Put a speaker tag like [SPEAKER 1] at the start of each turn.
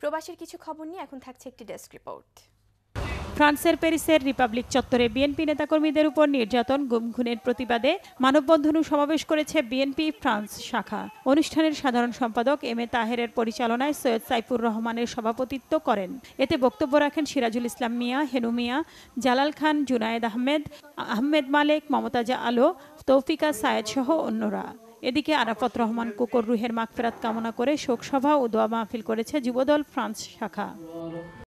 [SPEAKER 1] প্রবাসের কিছু খবর নিয়ে এখন থাকছে একটি ডেস্ক রিপোর্ট
[SPEAKER 2] ফ্রান্সের প্যারিসের রিপাবলিক চত্বরে বিএনপি নেতাকর্মীদের উপর নির্যাতন গুমখুনের প্রতিবাদে মানববন্ধন সমাবেশ করেছে বিএনপি ফ্রান্স শাখা অনুষ্ঠানের সাধারণ সম্পাদক এম এ তাহেরের পরিচালনায় সৈয়দ সাইফুর রহমানের সভাপতিত্ব করেন এতে বক্তব্য রাখেন সিরাজুল ইসলাম মিয়া হেনু মিয়া জালাল খান জুনায়েদ আহমেদ আহমেদ মালেক মমতাজা আলো তৌফিকা সায়েদ সহ অন্যরা এদিকে আরাফত রহমান কুকুর রুহের মাগফেরাত কামনা করে শোকসভা ও দোয়া মাহফিল করেছে যুবদল ফ্রান্স শাখা